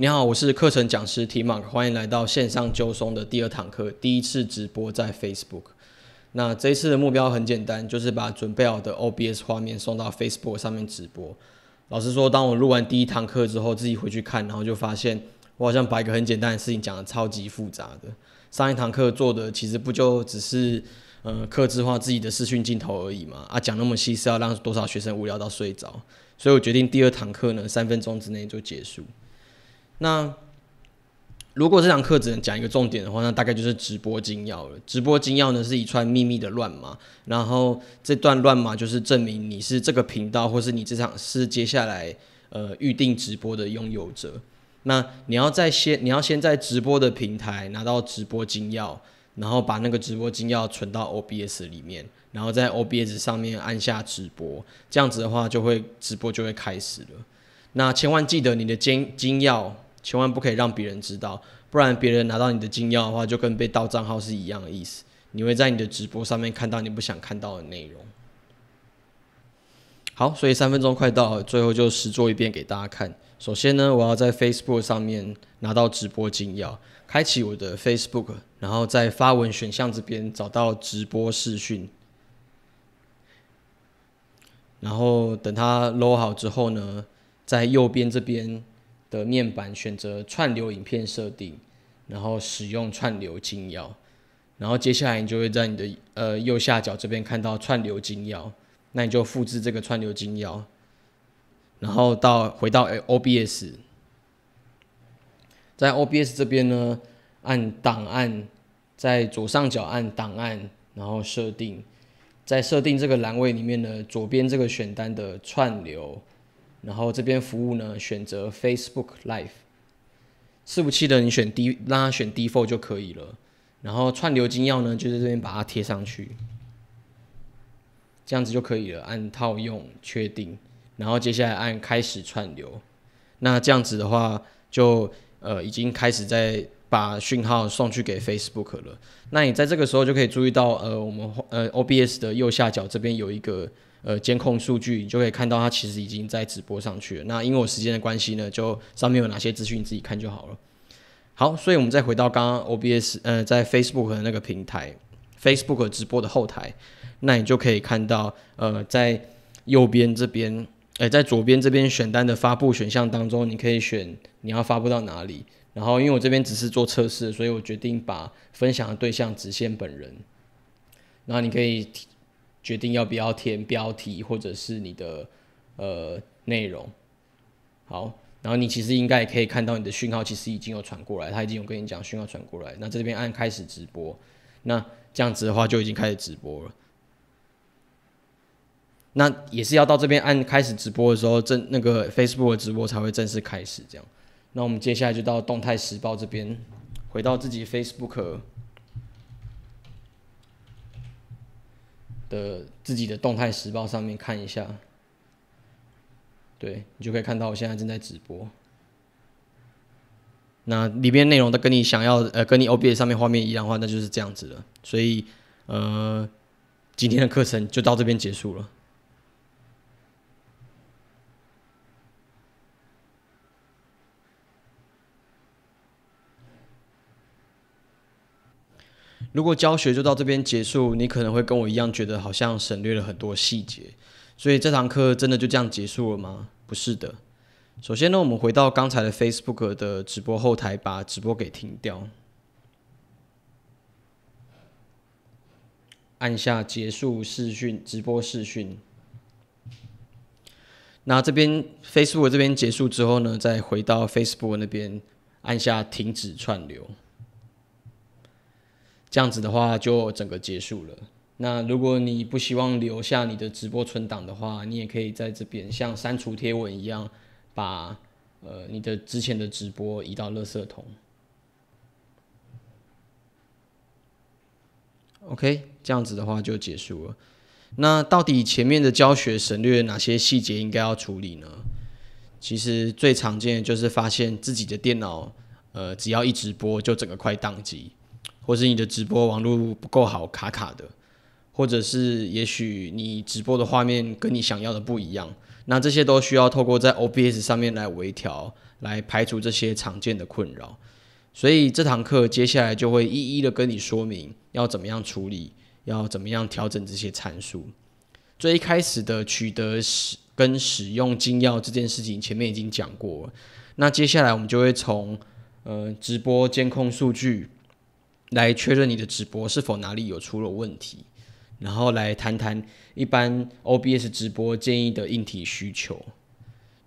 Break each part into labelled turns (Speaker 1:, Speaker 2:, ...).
Speaker 1: 你好，我是课程讲师 Tim a r k 欢迎来到线上纠松的第二堂课，第一次直播在 Facebook。那这一次的目标很简单，就是把准备好的 OBS 画面送到 Facebook 上面直播。老实说，当我录完第一堂课之后，自己回去看，然后就发现我好像把一个很简单的事情讲的超级复杂的。上一堂课做的其实不就只是嗯，克制化自己的视讯镜头而已嘛？啊，讲那么细是要让多少学生无聊到睡着？所以我决定第二堂课呢，三分钟之内就结束。那如果这堂课只能讲一个重点的话，那大概就是直播精要了。直播精要呢是一串秘密的乱码，然后这段乱码就是证明你是这个频道或是你这场是接下来呃预定直播的拥有者。那你要在先你要先在直播的平台拿到直播金钥，然后把那个直播金钥存到 OBS 里面，然后在 OBS 上面按下直播，这样子的话就会直播就会开始了。那千万记得你的金金钥。千万不可以让别人知道，不然别人拿到你的金钥的话，就跟被盗账号是一样的意思。你会在你的直播上面看到你不想看到的内容。好，所以三分钟快到，最后就实做一遍给大家看。首先呢，我要在 Facebook 上面拿到直播金钥，开启我的 Facebook，然后在发文选项这边找到直播视讯，然后等它搂好之后呢，在右边这边。的面板选择串流影片设定，然后使用串流精要，然后接下来你就会在你的呃右下角这边看到串流精要，那你就复制这个串流精要，然后到回到 OBS，在 OBS 这边呢按档案，在左上角按档案，然后设定，在设定这个栏位里面呢，左边这个选单的串流。然后这边服务呢，选择 Facebook Live，伺服器的你选 D，让他选 Default 就可以了。然后串流金钥呢，就是这边把它贴上去，这样子就可以了。按套用确定，然后接下来按开始串流。那这样子的话，就呃已经开始在把讯号送去给 Facebook 了。那你在这个时候就可以注意到，呃，我们呃 OBS 的右下角这边有一个。呃，监控数据你就可以看到它其实已经在直播上去了。那因为我时间的关系呢，就上面有哪些资讯你自己看就好了。好，所以我们再回到刚刚 OBS，呃，在 Facebook 的那个平台，Facebook 直播的后台，那你就可以看到，呃，在右边这边，呃在左边这边选单的发布选项当中，你可以选你要发布到哪里。然后因为我这边只是做测试，所以我决定把分享的对象只限本人。那你可以。决定要不要填标题或者是你的呃内容，好，然后你其实应该也可以看到你的讯号其实已经有传过来，他已经我跟你讲讯号传过来，那这边按开始直播，那这样子的话就已经开始直播了，那也是要到这边按开始直播的时候正那个 Facebook 的直播才会正式开始这样，那我们接下来就到动态时报这边回到自己 Facebook。的自己的动态时报上面看一下，对你就可以看到我现在正在直播。那里面内容的跟你想要呃，跟你 OBS 上面画面一样的话，那就是这样子了。所以呃，今天的课程就到这边结束了。如果教学就到这边结束，你可能会跟我一样觉得好像省略了很多细节，所以这堂课真的就这样结束了吗？不是的。首先呢，我们回到刚才的 Facebook 的直播后台，把直播给停掉，按下结束视讯直播视讯。那这边 Facebook 这边结束之后呢，再回到 Facebook 那边，按下停止串流。这样子的话就整个结束了。那如果你不希望留下你的直播存档的话，你也可以在这边像删除贴文一样，把呃你的之前的直播移到垃圾桶。OK，这样子的话就结束了。那到底前面的教学省略哪些细节应该要处理呢？其实最常见就是发现自己的电脑，呃，只要一直播就整个快宕机。或是你的直播网络不够好，卡卡的，或者是也许你直播的画面跟你想要的不一样，那这些都需要透过在 OBS 上面来微调，来排除这些常见的困扰。所以这堂课接下来就会一一的跟你说明要怎么样处理，要怎么样调整这些参数。最一开始的取得使跟使用金钥这件事情前面已经讲过了，那接下来我们就会从呃直播监控数据。来确认你的直播是否哪里有出了问题，然后来谈谈一般 OBS 直播建议的硬体需求，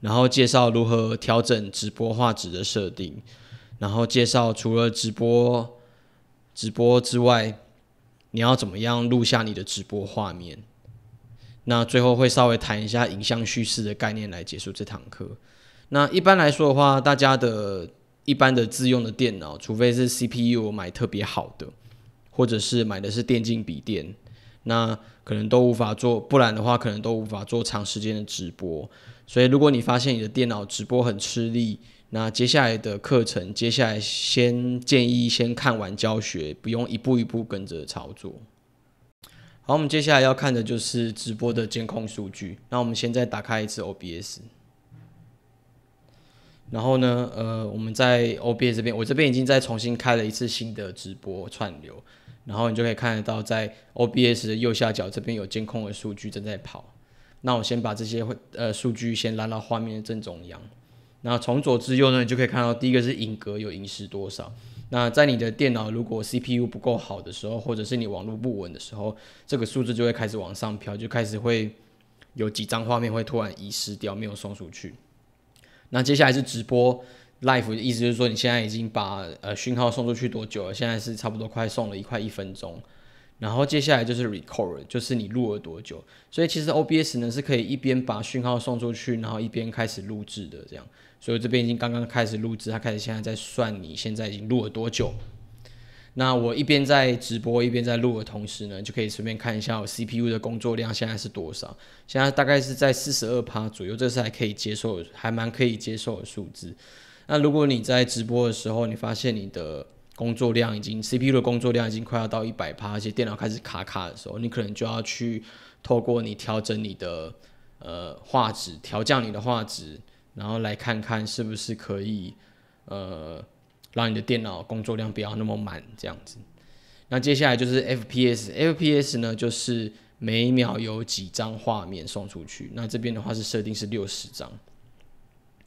Speaker 1: 然后介绍如何调整直播画质的设定，然后介绍除了直播直播之外，你要怎么样录下你的直播画面。那最后会稍微谈一下影像叙事的概念来结束这堂课。那一般来说的话，大家的一般的自用的电脑，除非是 CPU 买特别好的，或者是买的是电竞笔电，那可能都无法做，不然的话可能都无法做长时间的直播。所以如果你发现你的电脑直播很吃力，那接下来的课程，接下来先建议先看完教学，不用一步一步跟着操作。好，我们接下来要看的就是直播的监控数据。那我们现在打开一次 OBS。然后呢，呃，我们在 OBS 这边，我这边已经在重新开了一次新的直播串流，然后你就可以看得到，在 OBS 的右下角这边有监控的数据正在跑。那我先把这些会呃数据先拉到画面的正中央。那从左至右呢，你就可以看到第一个是影格有遗失多少。那在你的电脑如果 CPU 不够好的时候，或者是你网络不稳的时候，这个数字就会开始往上飘，就开始会有几张画面会突然遗失掉，没有送出去。那接下来是直播 l i f e 意思就是说你现在已经把呃讯号送出去多久了？现在是差不多快送了一快一分钟，然后接下来就是 record，就是你录了多久？所以其实 OBS 呢是可以一边把讯号送出去，然后一边开始录制的这样。所以这边已经刚刚开始录制，它开始现在在算你现在已经录了多久。那我一边在直播一边在录的同时呢，就可以随便看一下我 CPU 的工作量现在是多少。现在大概是在四十二趴左右，这是还可以接受，还蛮可以接受的数字。那如果你在直播的时候，你发现你的工作量已经 CPU 的工作量已经快要到一百趴，而且电脑开始卡卡的时候，你可能就要去透过你调整你的呃画质，调降你的画质，然后来看看是不是可以呃。让你的电脑工作量不要那么满，这样子。那接下来就是 FPS，FPS 呢就是每秒有几张画面送出去。那这边的话是设定是六十张。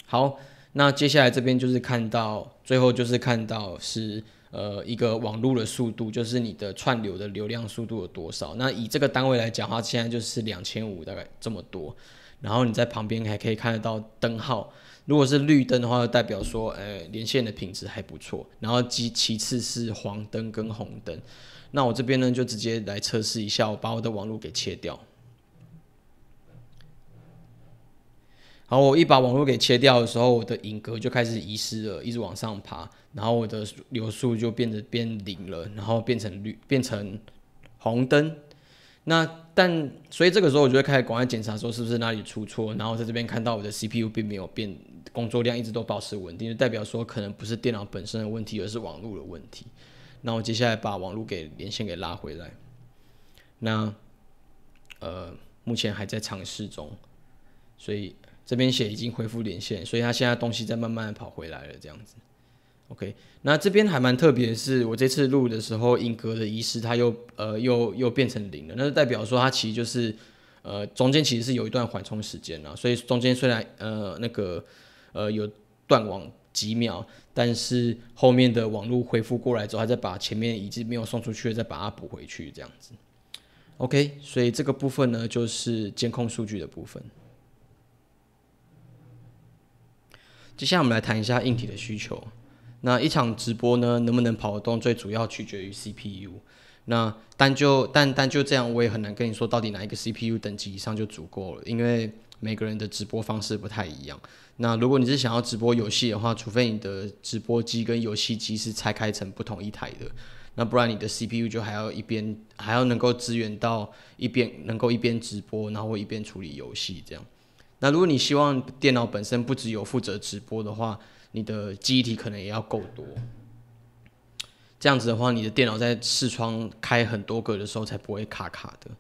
Speaker 1: 好，那接下来这边就是看到最后就是看到是呃一个网络的速度，就是你的串流的流量速度有多少。那以这个单位来讲的话，现在就是两千五大概这么多。然后你在旁边还可以看得到灯号。如果是绿灯的话，就代表说，呃，连线的品质还不错。然后其其次是黄灯跟红灯。那我这边呢，就直接来测试一下，我把我的网络给切掉。好，我一把网络给切掉的时候，我的影格就开始遗失了，一直往上爬，然后我的流速就变得变零了，然后变成绿，变成红灯。那但所以这个时候，我就会开始广快检查，说是不是哪里出错。然后在这边看到我的 CPU 并没有变，工作量一直都保持稳定，就代表说可能不是电脑本身的问题，而是网络的问题。那我接下来把网络给连线给拉回来。那呃，目前还在尝试中。所以这边写已经恢复连线，所以他现在东西在慢慢的跑回来了，这样子。OK，那这边还蛮特别的是，我这次录的时候，影格的遗失它又呃又又变成零了，那就代表说它其实就是呃中间其实是有一段缓冲时间了，所以中间虽然呃那个呃有断网几秒，但是后面的网络恢复过来之后，它再把前面已经没有送出去的再把它补回去这样子。OK，所以这个部分呢就是监控数据的部分。接下来我们来谈一下硬体的需求。那一场直播呢，能不能跑得动，最主要取决于 CPU。那但就但但就这样，我也很难跟你说到底哪一个 CPU 等级以上就足够了，因为每个人的直播方式不太一样。那如果你是想要直播游戏的话，除非你的直播机跟游戏机是拆开成不同一台的，那不然你的 CPU 就还要一边还要能够支援到一边能够一边直播，然后一边处理游戏这样。那如果你希望电脑本身不只有负责直播的话，你的记忆体可能也要够多，这样子的话，你的电脑在视窗开很多个的时候才不会卡卡的。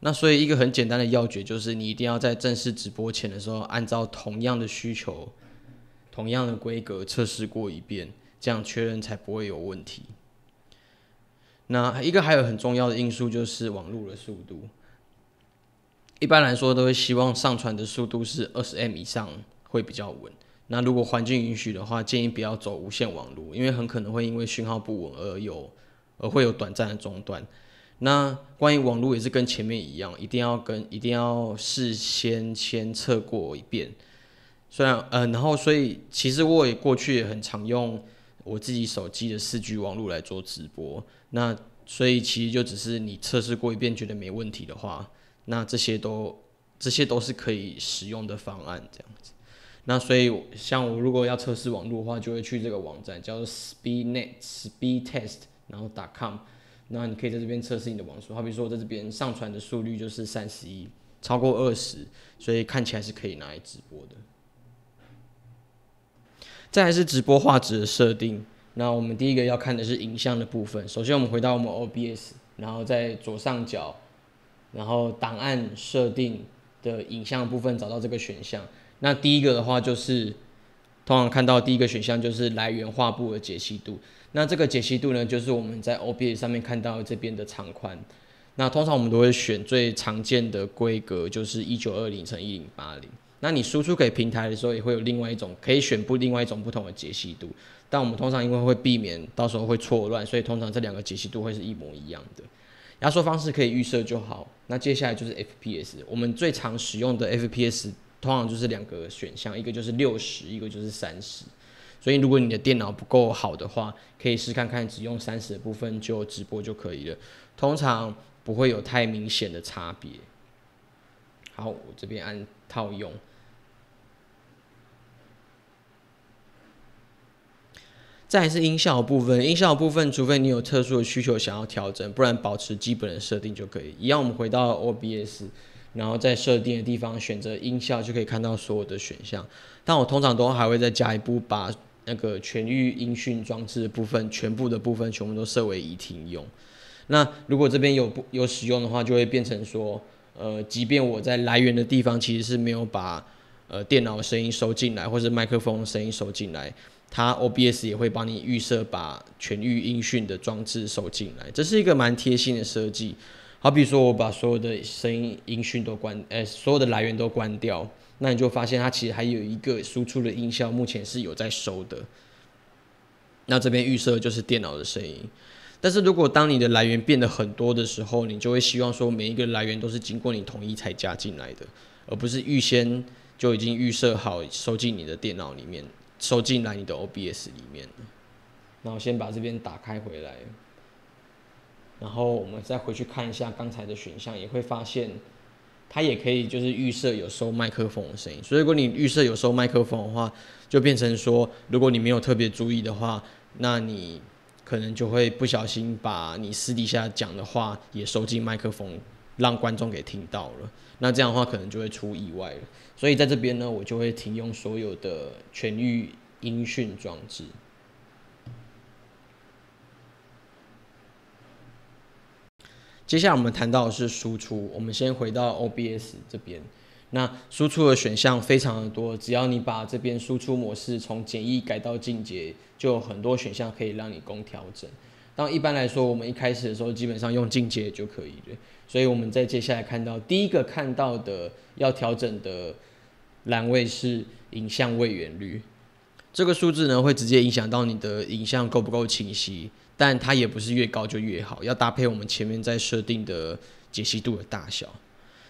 Speaker 1: 那所以一个很简单的要诀就是，你一定要在正式直播前的时候，按照同样的需求、同样的规格测试过一遍，这样确认才不会有问题。那一个还有很重要的因素就是网络的速度，一般来说都会希望上传的速度是二十 M 以上会比较稳。那如果环境允许的话，建议不要走无线网络，因为很可能会因为讯号不稳而有，而会有短暂的中断。那关于网络也是跟前面一样，一定要跟一定要事先先测过一遍。虽然，嗯，然后所以其实我也过去也很常用我自己手机的四 G 网络来做直播。那所以其实就只是你测试过一遍，觉得没问题的话，那这些都这些都是可以使用的方案，这样子。那所以，像我如果要测试网络的话，就会去这个网站，叫做 speednet speedtest 然后 com。那你可以在这边测试你的网速，好比说我在这边上传的速率就是三十一，超过二十，所以看起来是可以拿来直播的。再来是直播画质的设定。那我们第一个要看的是影像的部分。首先我们回到我们 OBS，然后在左上角，然后档案设定的影像部分找到这个选项。那第一个的话就是，通常看到第一个选项就是来源画布的解析度。那这个解析度呢，就是我们在 OBS 上面看到这边的长宽。那通常我们都会选最常见的规格，就是一九二零乘一零八零。那你输出给平台的时候，也会有另外一种可以选不另外一种不同的解析度。但我们通常因为会避免到时候会错乱，所以通常这两个解析度会是一模一样的。压缩方式可以预设就好。那接下来就是 FPS，我们最常使用的 FPS。通常就是两个选项，一个就是六十，一个就是三十。所以如果你的电脑不够好的话，可以试看看只用三十的部分就直播就可以了，通常不会有太明显的差别。好，我这边按套用。再是音效部分，音效部分，除非你有特殊的需求想要调整，不然保持基本的设定就可以。一样，我们回到 OBS。然后在设定的地方选择音效，就可以看到所有的选项。但我通常都还会再加一步，把那个全域音讯装置部分全部的部分全部都设为已停用。那如果这边有不有使用的话，就会变成说，呃，即便我在来源的地方其实是没有把呃电脑声音收进来，或是麦克风声音收进来，它 OBS 也会帮你预设把全域音讯的装置收进来。这是一个蛮贴心的设计。好，比如说我把所有的声音音讯都关，呃，所有的来源都关掉，那你就发现它其实还有一个输出的音效，目前是有在收的。那这边预设就是电脑的声音，但是如果当你的来源变得很多的时候，你就会希望说每一个来源都是经过你同意才加进来的，而不是预先就已经预设好收进你的电脑里面，收进来你的 OBS 里面那我先把这边打开回来。然后我们再回去看一下刚才的选项，也会发现，它也可以就是预设有收麦克风的声音。所以如果你预设有收麦克风的话，就变成说，如果你没有特别注意的话，那你可能就会不小心把你私底下讲的话也收进麦克风，让观众给听到了。那这样的话可能就会出意外了。所以在这边呢，我就会停用所有的全域音讯装置。接下来我们谈到的是输出，我们先回到 OBS 这边。那输出的选项非常的多，只要你把这边输出模式从简易改到进阶，就有很多选项可以让你供调整。但一般来说，我们一开始的时候基本上用进阶就可以了。所以我们在接下来看到第一个看到的要调整的栏位是影像位元率，这个数字呢会直接影响到你的影像够不够清晰。但它也不是越高就越好，要搭配我们前面在设定的解析度的大小。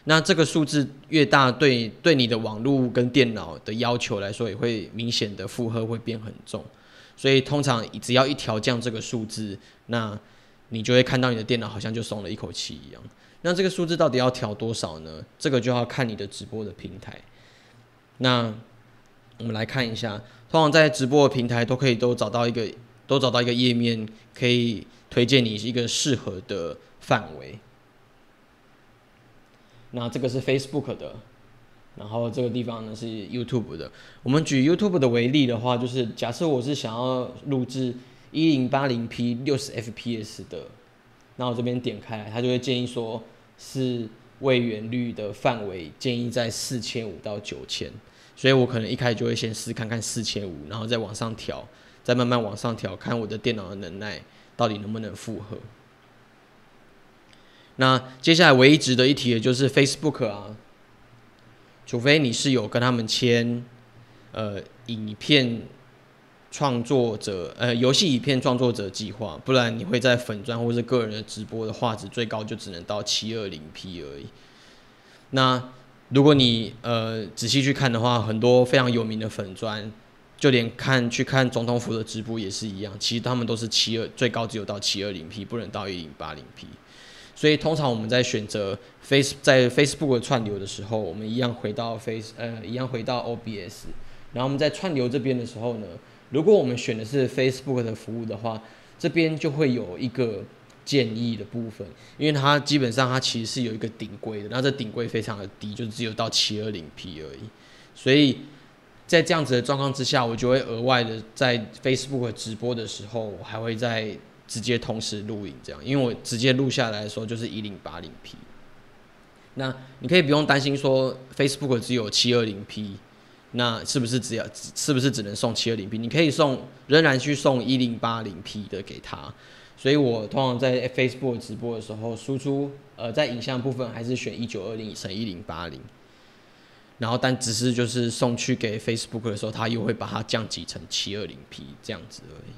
Speaker 1: 那这个数字越大，对对你的网络跟电脑的要求来说，也会明显的负荷会变很重。所以通常只要一调降这个数字，那你就会看到你的电脑好像就松了一口气一样。那这个数字到底要调多少呢？这个就要看你的直播的平台。那我们来看一下，通常在直播的平台都可以都找到一个。都找到一个页面，可以推荐你一个适合的范围。那这个是 Facebook 的，然后这个地方呢是 YouTube 的。我们举 YouTube 的为例的话，就是假设我是想要录制一零八零 P 六十 F P S 的，那我这边点开，来，它就会建议说是位元率的范围建议在四千五到九千，所以我可能一开始就会先试看看四千五，然后再往上调。再慢慢往上调，看我的电脑的能耐到底能不能负荷。那接下来唯一值得一提的，就是 Facebook 啊，除非你是有跟他们签呃影片创作者呃游戏影片创作者计划，不然你会在粉砖或是个人的直播的画质最高就只能到七二零 P 而已。那如果你呃仔细去看的话，很多非常有名的粉砖。就连看去看总统府的直播也是一样，其实他们都是七二，最高只有到七二零 P，不能到一零八零 P。所以通常我们在选择 Face 在 Facebook 串流的时候，我们一样回到 Face 呃一样回到 OBS。然后我们在串流这边的时候呢，如果我们选的是 Facebook 的服务的话，这边就会有一个建议的部分，因为它基本上它其实是有一个顶规的，那这顶规非常的低，就只有到七二零 P 而已，所以。在这样子的状况之下，我就会额外的在 Facebook 直播的时候，我还会再直接同时录影，这样，因为我直接录下来的时候就是一零八零 P。那你可以不用担心说 Facebook 只有七二零 P，那是不是只要是不是只能送七二零 P？你可以送仍然去送一零八零 P 的给他。所以我通常在 Facebook 直播的时候，输出呃在影像部分还是选一九二零乘一零八零。然后，但只是就是送去给 Facebook 的时候，他又会把它降级成七二零 P 这样子而已。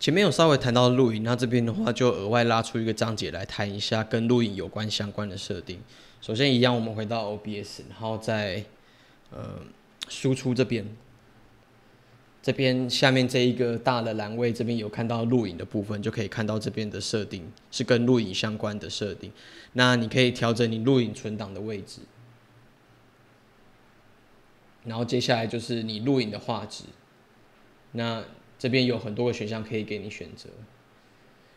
Speaker 1: 前面有稍微谈到录影，那这边的话就额外拉出一个章节来谈一下跟录影有关相关的设定。首先，一样我们回到 OBS，然后再输出这边。这边下面这一个大的栏位，这边有看到录影的部分，就可以看到这边的设定是跟录影相关的设定。那你可以调整你录影存档的位置，然后接下来就是你录影的画质。那这边有很多个选项可以给你选择。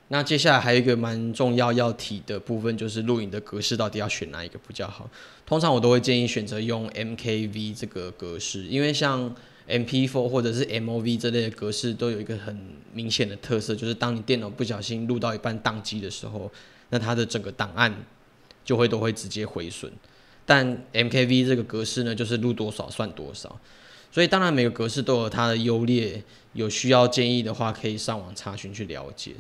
Speaker 1: 那接下来还有一个蛮重要要提的部分，就是录影的格式到底要选哪一个比较好？通常我都会建议选择用 MKV 这个格式，因为像。MP4 或者是 MOV 这类的格式都有一个很明显的特色，就是当你电脑不小心录到一半宕机的时候，那它的整个档案就会都会直接毁损。但 MKV 这个格式呢，就是录多少算多少。所以当然每个格式都有它的优劣，有需要建议的话，可以上网查询去了解。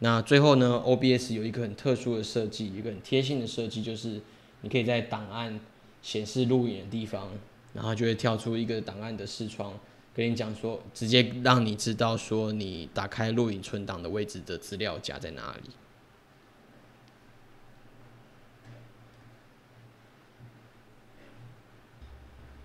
Speaker 1: 那最后呢，OBS 有一个很特殊的设计，一个很贴心的设计，就是你可以在档案显示录影的地方。然后就会跳出一个档案的视窗，跟你讲说，直接让你知道说你打开录影存档的位置的资料夹在哪里。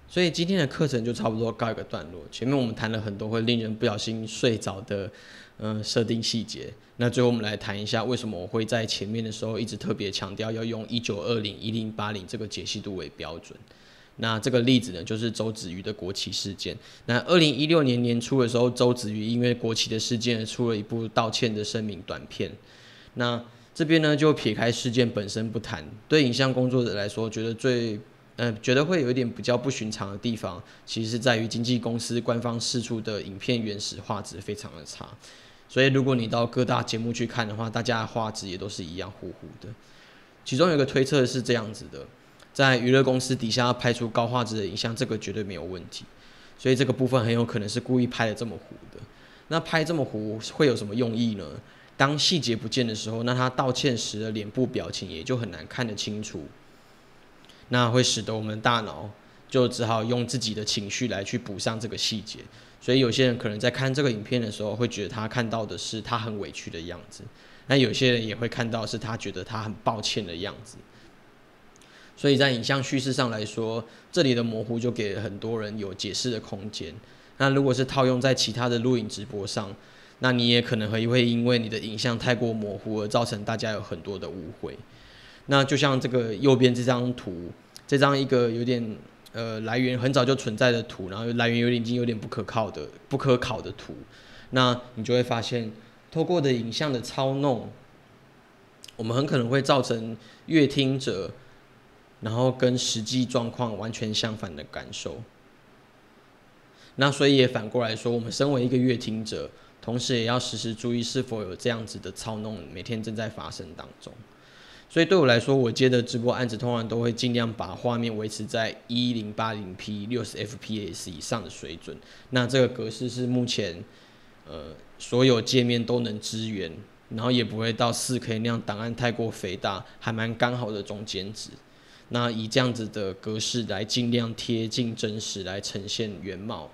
Speaker 1: 所以今天的课程就差不多告一个段落。前面我们谈了很多会令人不小心睡着的，嗯，设定细节。那最后我们来谈一下，为什么我会在前面的时候一直特别强调要用一九二零一零八零这个解析度为标准。那这个例子呢，就是周子瑜的国旗事件。那二零一六年年初的时候，周子瑜因为国旗的事件出了一部道歉的声明短片。那这边呢，就撇开事件本身不谈，对影像工作者来说，觉得最嗯，觉得会有一点比较不寻常的地方，其实是在于经纪公司官方释出的影片原始画质非常的差。所以如果你到各大节目去看的话，大家画质也都是一样糊糊的。其中有一个推测是这样子的。在娱乐公司底下要拍出高画质的影像，这个绝对没有问题。所以这个部分很有可能是故意拍的这么糊的。那拍这么糊会有什么用意呢？当细节不见的时候，那他道歉时的脸部表情也就很难看得清楚。那会使得我们大脑就只好用自己的情绪来去补上这个细节。所以有些人可能在看这个影片的时候会觉得他看到的是他很委屈的样子，那有些人也会看到是他觉得他很抱歉的样子。所以在影像叙事上来说，这里的模糊就给很多人有解释的空间。那如果是套用在其他的录影直播上，那你也可能会因为你的影像太过模糊而造成大家有很多的误会。那就像这个右边这张图，这张一个有点呃来源很早就存在的图，然后来源有点已经有点不可靠的、不可考的图，那你就会发现，透过的影像的操弄，我们很可能会造成阅听者。然后跟实际状况完全相反的感受，那所以也反过来说，我们身为一个乐听者，同时也要时时注意是否有这样子的操弄，每天正在发生当中。所以对我来说，我接的直播案子通常都会尽量把画面维持在一零八零 P 六十 FPS 以上的水准。那这个格式是目前呃所有界面都能支援，然后也不会到四 K 那样档案太过肥大，还蛮刚好的中间值。那以这样子的格式来尽量贴近真实来呈现原貌。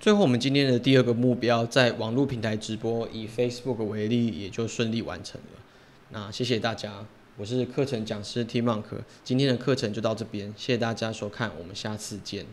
Speaker 1: 最后，我们今天的第二个目标，在网络平台直播，以 Facebook 为例，也就顺利完成了。那谢谢大家，我是课程讲师 Timon k 今天的课程就到这边，谢谢大家收看，我们下次见。